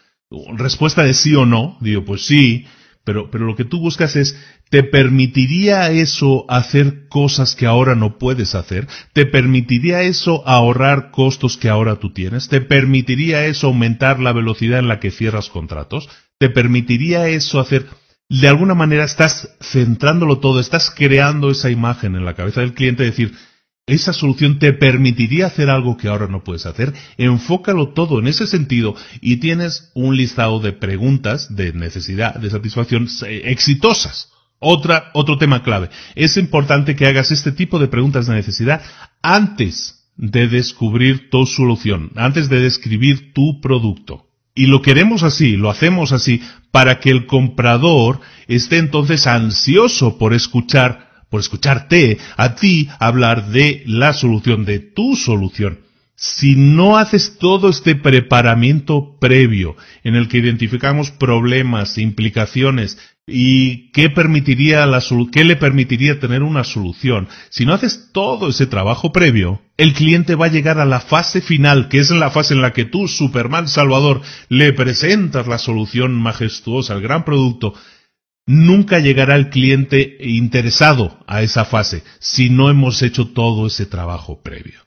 respuesta de sí o no. Digo, pues sí, pero, pero lo que tú buscas es, ¿Te permitiría eso hacer cosas que ahora no puedes hacer? ¿Te permitiría eso ahorrar costos que ahora tú tienes? ¿Te permitiría eso aumentar la velocidad en la que cierras contratos? ¿Te permitiría eso hacer... De alguna manera estás centrándolo todo, estás creando esa imagen en la cabeza del cliente, decir, esa solución te permitiría hacer algo que ahora no puedes hacer. Enfócalo todo en ese sentido y tienes un listado de preguntas de necesidad, de satisfacción eh, exitosas otra, otro tema clave. Es importante que hagas este tipo de preguntas de necesidad antes de descubrir tu solución, antes de describir tu producto. Y lo queremos así, lo hacemos así, para que el comprador esté entonces ansioso por escuchar, por escucharte, a ti hablar de la solución, de tu solución si no haces todo este preparamiento previo en el que identificamos problemas, implicaciones y qué permitiría la qué le permitiría tener una solución, si no haces todo ese trabajo previo, el cliente va a llegar a la fase final, que es la fase en la que tú, Superman Salvador, le presentas la solución majestuosa, el gran producto, Nunca llegará el cliente interesado a esa fase si no hemos hecho todo ese trabajo previo.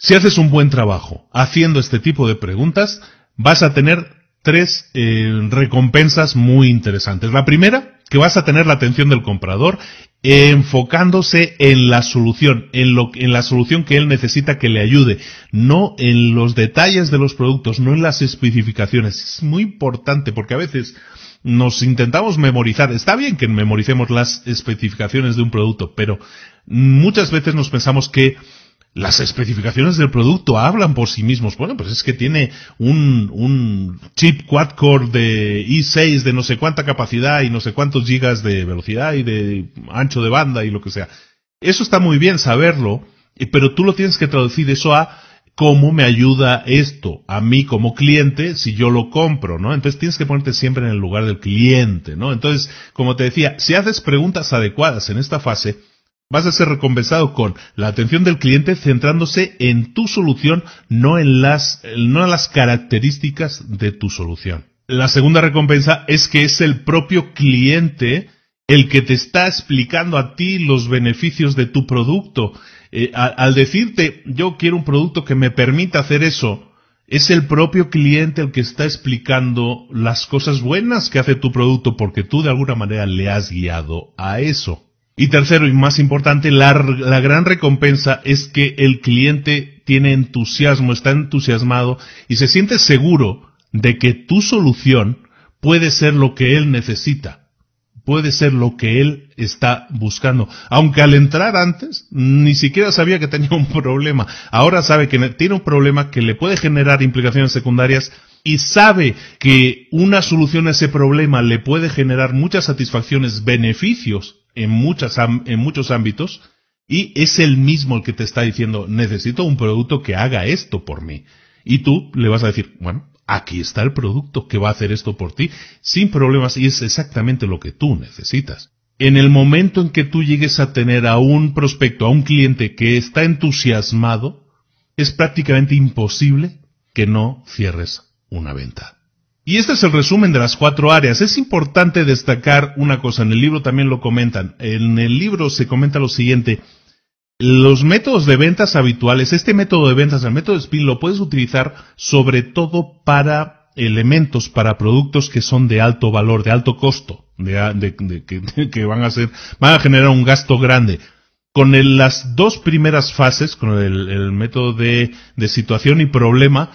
Si haces un buen trabajo haciendo este tipo de preguntas, vas a tener tres eh, recompensas muy interesantes. La primera, que vas a tener la atención del comprador enfocándose en la solución, en, lo, en la solución que él necesita que le ayude, no en los detalles de los productos, no en las especificaciones. Es muy importante porque a veces nos intentamos memorizar. Está bien que memoricemos las especificaciones de un producto, pero muchas veces nos pensamos que las especificaciones del producto hablan por sí mismos. Bueno, pues es que tiene un, un chip quad-core de i6 de no sé cuánta capacidad y no sé cuántos gigas de velocidad y de ancho de banda y lo que sea. Eso está muy bien saberlo, eh, pero tú lo tienes que traducir eso a cómo me ayuda esto a mí como cliente si yo lo compro, ¿no? Entonces tienes que ponerte siempre en el lugar del cliente, ¿no? Entonces, como te decía, si haces preguntas adecuadas en esta fase, Vas a ser recompensado con la atención del cliente centrándose en tu solución, no en las, no en las características de tu solución. La segunda recompensa es que es el propio cliente el que te está explicando a ti los beneficios de tu producto. Eh, al decirte, yo quiero un producto que me permita hacer eso, es el propio cliente el que está explicando las cosas buenas que hace tu producto porque tú de alguna manera le has guiado a eso. Y tercero y más importante, la, gran recompensa es que el cliente tiene entusiasmo, está entusiasmado y se siente seguro de que tu solución puede ser lo que él necesita, puede ser lo que él está buscando. Aunque al entrar antes ni siquiera sabía que tenía un problema, ahora sabe que tiene un problema que le puede generar implicaciones secundarias y sabe que una solución a ese problema le puede generar muchas satisfacciones, beneficios en, en muchos ámbitos y es el mismo el que te está diciendo, necesito un producto que haga esto por mí. Y tú le vas a decir, bueno, aquí está el producto que va a hacer esto por ti sin problemas y es exactamente lo que tú necesitas. En el momento en que tú llegues a tener a un prospecto, a un cliente que está entusiasmado, es prácticamente imposible que no cierres una venta. Y este es el resumen de las cuatro áreas. Es importante destacar una cosa, en el libro también lo comentan. En el libro se comenta lo siguiente. Los métodos de ventas habituales, este método de ventas, el método de spin, lo puedes utilizar sobre todo para elementos, para productos que son de alto valor, de alto costo, de, que, van a ser, a generar un gasto grande. Con las dos primeras fases, con el método de situación y problema,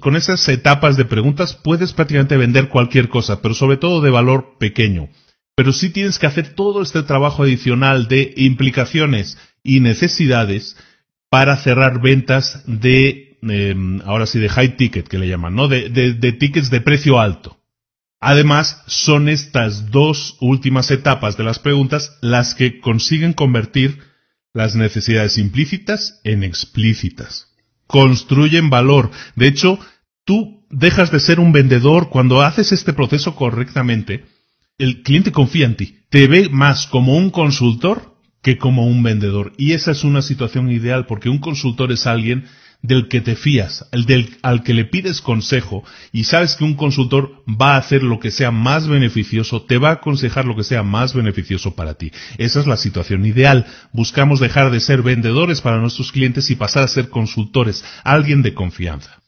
con, esas etapas de preguntas puedes prácticamente vender cualquier cosa, pero sobre todo de valor pequeño. Pero sí tienes que hacer todo este trabajo adicional de implicaciones y necesidades para cerrar ventas de, em, ahora sí, de high ticket que le llaman, ¿no? de tickets de precio alto. Además, son estas dos últimas etapas de las preguntas las que consiguen convertir las necesidades implícitas en explícitas construyen valor. De hecho, tú dejas de ser un vendedor cuando haces este proceso correctamente. El cliente confía en ti, te ve más como un consultor que como un vendedor. Y esa es una situación ideal porque un consultor es alguien del que te fías, del, al que le pides consejo y sabes que un consultor va a hacer lo que sea más beneficioso, te va a aconsejar lo que sea más beneficioso para ti. Esa es la situación ideal. Buscamos dejar de ser vendedores para nuestros clientes y pasar a ser consultores, alguien de confianza.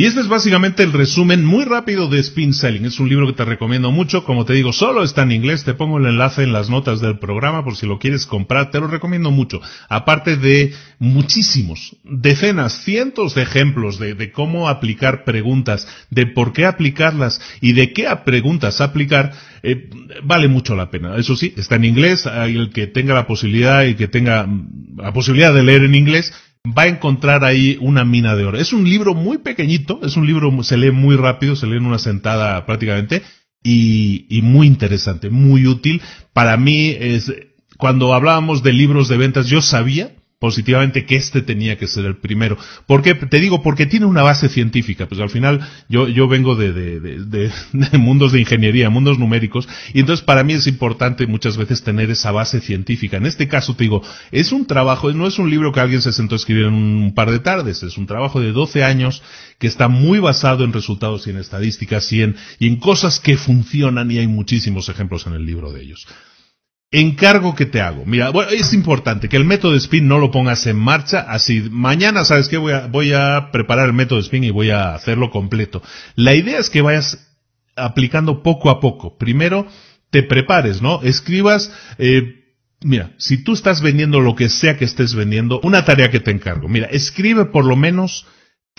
Y este es básicamente el resumen muy rápido de Spin Selling. Es un libro que te recomiendo mucho. Como te digo, solo está en inglés. Te pongo el enlace en las notas del programa por si lo quieres comprar. Te lo recomiendo mucho. Aparte de muchísimos, decenas, cientos de ejemplos de, cómo aplicar preguntas, de por qué aplicarlas y de qué preguntas aplicar, eh, vale mucho la pena. Eso sí, está en inglés. El que tenga la posibilidad y que tenga mm, la posibilidad de leer en inglés, va a encontrar ahí una mina de oro. Es un libro muy pequeñito, es un libro, se lee muy rápido, se lee en una sentada prácticamente, y, y muy interesante, muy útil. Para mí es, cuando hablábamos de libros de ventas, yo sabía positivamente que este tenía que ser el primero. ¿Por qué? Te digo, porque tiene una base científica. Pues al final yo, yo vengo de, de, de, (laughs) de, mundos de ingeniería, mundos numéricos, y entonces para mí es importante muchas veces tener esa base científica. En este caso te digo, es un trabajo, no es un libro que alguien se sentó a escribir en un par de tardes, es un trabajo de 12 años que está muy basado en resultados y en estadísticas y en cosas que funcionan y hay muchísimos ejemplos en el libro de ellos. Encargo que te hago. Mira, es importante que el método spin no lo pongas en marcha. Así, mañana, ¿sabes qué? Voy a, preparar el método de spin y voy a hacerlo completo. La idea es que vayas aplicando poco a poco. Primero, te prepares, ¿no? Escribas, eh, Mira, si tú estás vendiendo lo que sea que estés vendiendo, una tarea que te encargo. Mira, escribe por lo menos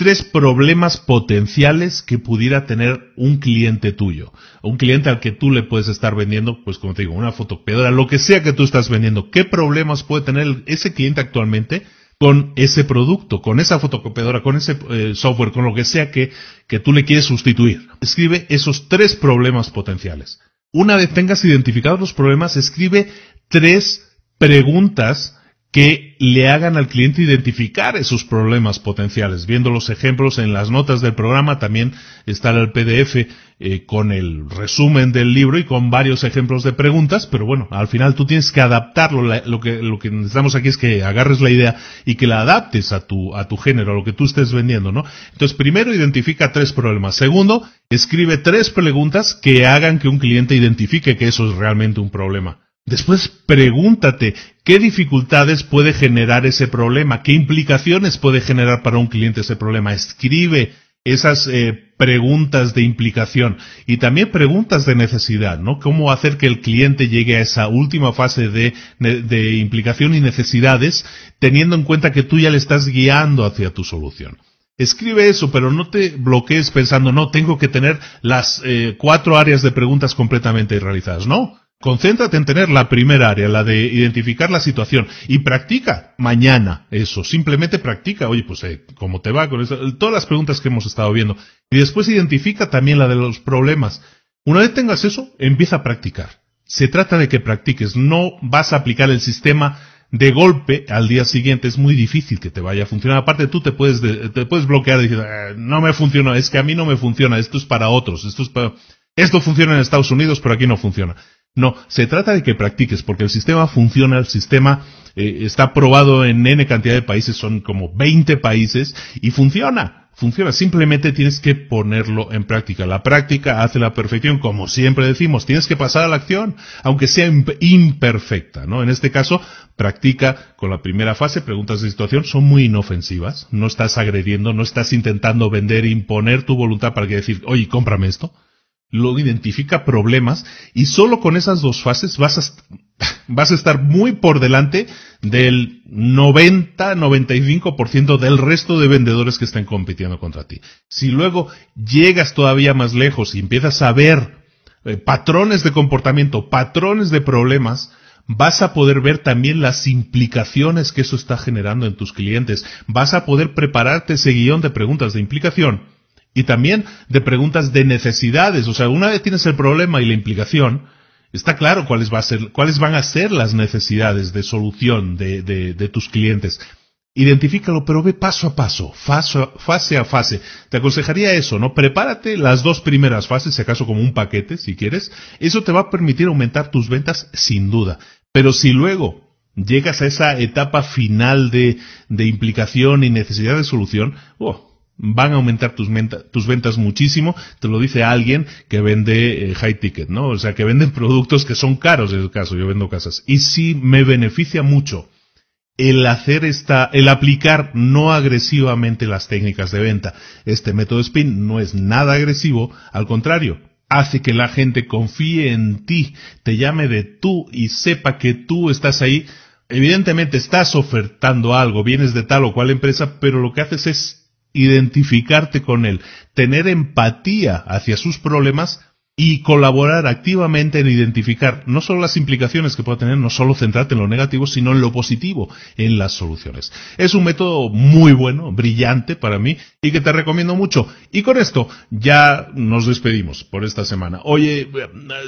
tres problemas potenciales que pudiera tener un cliente tuyo. Un cliente al que tú le puedes estar vendiendo, pues como te digo, una fotocopiadora, lo que sea que tú estás vendiendo. ¿Qué problemas puede tener ese cliente actualmente con ese producto, con esa fotocopiadora, con ese eh, software, con lo que sea que, que tú le quieres sustituir? Escribe esos tres problemas potenciales. Una vez tengas identificados los problemas, escribe tres preguntas que le hagan al cliente identificar esos problemas potenciales. Viendo los ejemplos en las notas del programa, también estará el PDF eh, con el resumen del libro y con varios ejemplos de preguntas, pero bueno, al final tú tienes que adaptarlo. Lo que, lo que necesitamos aquí es que agarres la idea y que la adaptes a tu, a tu género, a lo que tú estés vendiendo, ¿no? Entonces, primero, identifica tres problemas. Segundo, escribe tres preguntas que hagan que un cliente identifique que eso es realmente un problema. Después pregúntate qué dificultades puede generar ese problema, qué implicaciones puede generar para un cliente ese problema. Escribe esas eh, preguntas de implicación y también preguntas de necesidad, ¿no? Cómo hacer que el cliente llegue a esa última fase de, implicación y necesidades, teniendo en cuenta que tú ya le estás guiando hacia tu solución. Escribe eso, pero no te bloquees pensando, no, tengo que tener las eh, cuatro áreas de preguntas completamente realizadas. No, Concéntrate en tener la primera área, la de identificar la situación. Y practica mañana eso. Simplemente practica. Oye, pues, eh, ¿cómo te va con eso? Todas las preguntas que hemos estado viendo. Y después identifica también la de los problemas. Una vez tengas eso, empieza a practicar. Se trata de que practiques. No vas a aplicar el sistema de golpe al día siguiente. Es muy difícil que te vaya a funcionar. Aparte, tú te puedes, te puedes bloquear diciendo, ah, no me funciona. Es que a mí no me funciona. Esto es para otros. Esto Esto funciona en Estados Unidos, pero aquí no funciona. No, se trata de que practiques, porque el sistema funciona, el sistema eh, está probado en N cantidad de países, son como 20 países, y funciona, funciona. Simplemente tienes que ponerlo en práctica. La práctica hace la perfección, como siempre decimos, tienes que pasar a la acción, aunque sea imperfecta, ¿no? En este caso, practica con la primera fase, preguntas de situación, son muy inofensivas, no estás agrediendo, no estás intentando vender, imponer tu voluntad para que decir, oye, cómprame esto lo identifica problemas y solo con esas dos fases vas a, (laughs) vas a estar muy por delante del 90-95% del resto de vendedores que están compitiendo contra ti. Si luego llegas todavía más lejos y empiezas a ver eh, patrones de comportamiento, patrones de problemas, vas a poder ver también las implicaciones que eso está generando en tus clientes. Vas a poder prepararte ese guión de preguntas de implicación y también de preguntas de necesidades. O sea, una vez tienes el problema y la implicación, está claro cuáles, va a ser, cuáles van a ser las necesidades de solución de, de, tus clientes. Identifícalo, pero ve paso a paso, fase a fase. Te aconsejaría eso, ¿no? Prepárate las dos primeras fases, si acaso como un paquete, si quieres. Eso te va a permitir aumentar tus ventas sin duda. Pero si luego llegas a esa etapa final de, de implicación y necesidad de solución, oh, van a aumentar tus, ventas muchísimo, te lo dice alguien que vende eh, high ticket, ¿no? O sea, que venden (laughs) productos que son caros, en el caso, yo vendo casas. Y sí me beneficia mucho el hacer esta, el aplicar no agresivamente las técnicas de venta. Este método spin no es nada agresivo, al contrario, hace que la gente confíe en ti, te llame de tú y sepa que tú estás ahí. Evidentemente estás ofertando algo, vienes de tal o cual empresa, pero lo que haces es identificarte con él, tener empatía hacia sus problemas y colaborar activamente en identificar no solo las implicaciones que pueda tener, no solo centrarte en lo negativo, sino en lo positivo, en las soluciones. Es un método muy bueno, brillante para mí y que te recomiendo mucho. Y con esto ya nos despedimos por esta semana. Oye,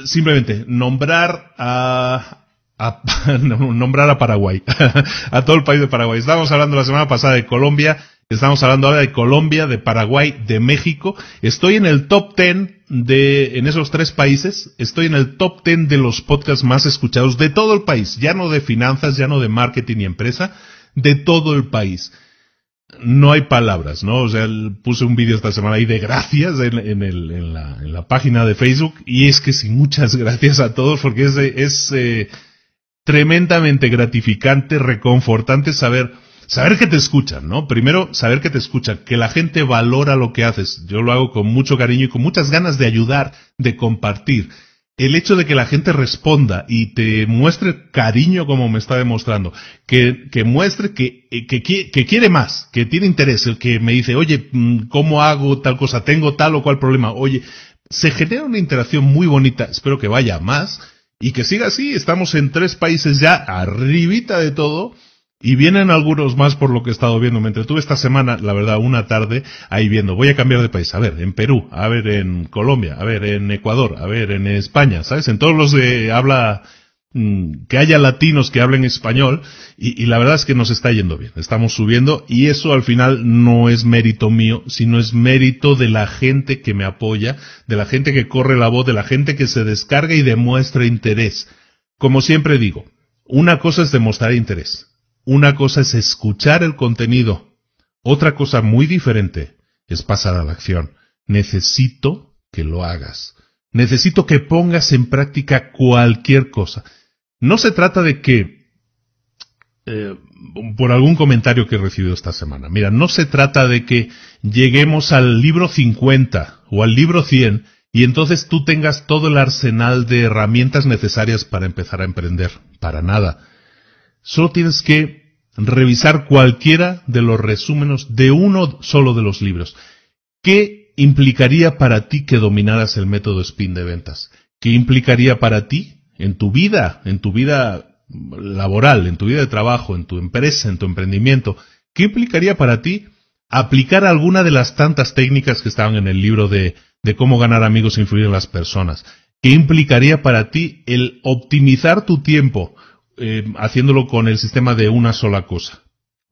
simplemente nombrar a, a, (laughs) nombrar a Paraguay, (laughs) a todo el país de Paraguay. Estábamos hablando la semana pasada de Colombia, Estamos hablando ahora de Colombia, de Paraguay, de México. Estoy en el top 10 de, en esos tres países, estoy en el top 10 de los podcasts más escuchados de todo el país. Ya no de finanzas, ya no de marketing y empresa, de todo el país. No hay palabras, ¿no? O sea, puse un vídeo esta semana ahí de gracias en, la, página de Facebook. Y es que sí, muchas (laughs) gracias a todos porque es, es eh, tremendamente gratificante, reconfortante saber saber que te escuchan, ¿no? Primero, saber que te escuchan, que la gente valora lo que haces. Yo lo hago con mucho cariño y con muchas ganas de ayudar, de compartir. El hecho de que la gente responda y te muestre cariño como me está demostrando, que, que muestre que, eh, que, quiere más, que tiene interés, que me dice, oye, mm, ¿cómo hago tal cosa? ¿Tengo tal o cual problema? Oye, se genera una interacción muy bonita, espero que vaya más, y que siga así, estamos en tres países ya arribita de todo, y vienen algunos más por lo que he estado viendo. Me entretuve esta semana, la verdad, una tarde ahí viendo. Voy a cambiar de país. A ver, en Perú, a ver, en Colombia, a ver, en Ecuador, a ver, en España, ¿sabes? En todos los que habla mm, que haya latinos que hablen español y, y, la verdad es que nos está yendo bien, estamos subiendo y eso al final no es mérito mío, sino es mérito de la gente que me apoya, de la gente que corre la voz, de la gente que se descarga y demuestra interés. Como siempre digo, una cosa es demostrar interés, una cosa es escuchar el contenido. Otra cosa muy diferente es pasar a la acción. Necesito que lo hagas. Necesito que pongas en práctica cualquier cosa. No se trata de que, eh, por algún comentario que he recibido esta semana, mira, no se trata de que lleguemos al libro 50 o al libro 100 y entonces tú tengas todo el arsenal de herramientas necesarias para empezar a emprender. Para nada. Solo tienes que revisar cualquiera de los resúmenes de uno solo de los libros. ¿Qué implicaría para ti que dominaras el método spin de ventas? ¿Qué implicaría para ti en tu vida, en tu vida laboral, en tu vida de trabajo, en tu empresa, en tu emprendimiento? ¿Qué implicaría para ti aplicar alguna de las tantas técnicas que estaban en el libro de, de cómo ganar amigos e influir en las personas? ¿Qué implicaría para ti el optimizar tu tiempo eh, haciéndolo con el sistema de una sola cosa.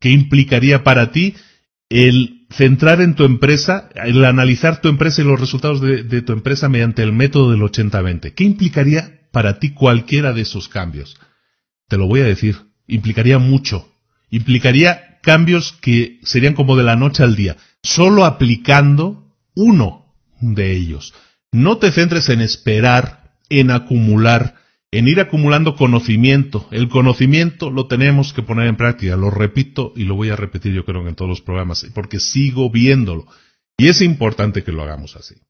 ¿Qué implicaría para ti el centrar en tu empresa, el analizar tu empresa y los resultados de, de tu empresa mediante el método del 80-20? ¿Qué implicaría para ti cualquiera de esos cambios? Te lo voy a decir, implicaría mucho. Implicaría cambios que serían como de la noche al día, solo aplicando uno de ellos. No te centres en esperar, en acumular, en ir acumulando conocimiento. El conocimiento lo tenemos que poner en práctica, lo repito y lo voy a repetir yo creo que en todos los programas, porque sigo viéndolo. Y es importante que lo hagamos así.